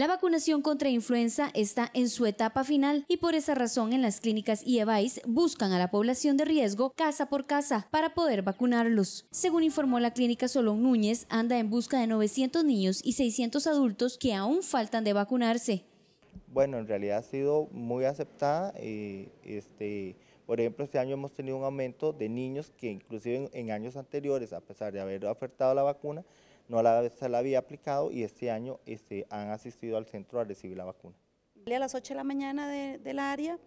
La vacunación contra influenza está en su etapa final y por esa razón en las clínicas e IEVAIS buscan a la población de riesgo casa por casa para poder vacunarlos. Según informó la clínica Solón Núñez, anda en busca de 900 niños y 600 adultos que aún faltan de vacunarse. Bueno, en realidad ha sido muy aceptada. Eh, este, por ejemplo, este año hemos tenido un aumento de niños que inclusive en años anteriores, a pesar de haber ofertado la vacuna, no la, se la había aplicado y este año este, han asistido al centro a recibir la vacuna. A las 8 de la mañana de, del área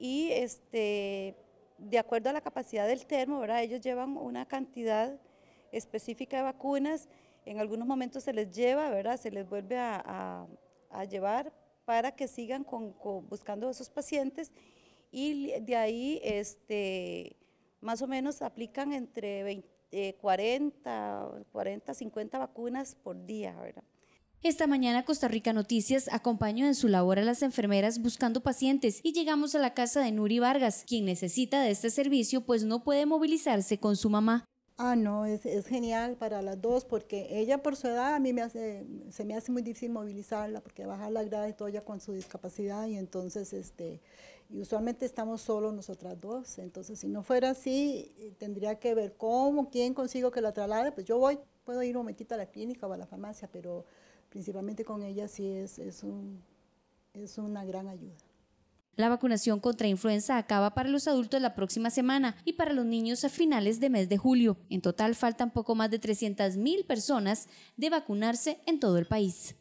y este, de acuerdo a la capacidad del termo, ¿verdad? ellos llevan una cantidad específica de vacunas, en algunos momentos se les lleva, ¿verdad? se les vuelve a, a, llevar para que sigan con, buscando a esos pacientes y de ahí este, más o menos aplican entre 20 40, 40, 50 vacunas por día, Esta mañana Costa Rica Noticias acompañó en su labor a las enfermeras buscando pacientes y llegamos a la casa de Nuri Vargas, quien necesita de este servicio pues no puede movilizarse con su mamá. Ah, no, es, es, genial para las dos porque ella por su edad a mí me hace, se me hace muy difícil movilizarla porque bajar la grada y todo ella con su discapacidad y entonces, este, y usualmente estamos solo nosotras dos, entonces si no fuera así eh, tendría que ver cómo, quién consigo que la traslade, pues yo voy, puedo ir un momentito a la clínica o a la farmacia, pero principalmente con ella sí es, es, un, es una gran ayuda. La vacunación contra influenza acaba para los adultos la próxima semana y para los niños a finales de mes de julio. En total faltan poco más de 300.000 personas de vacunarse en todo el país.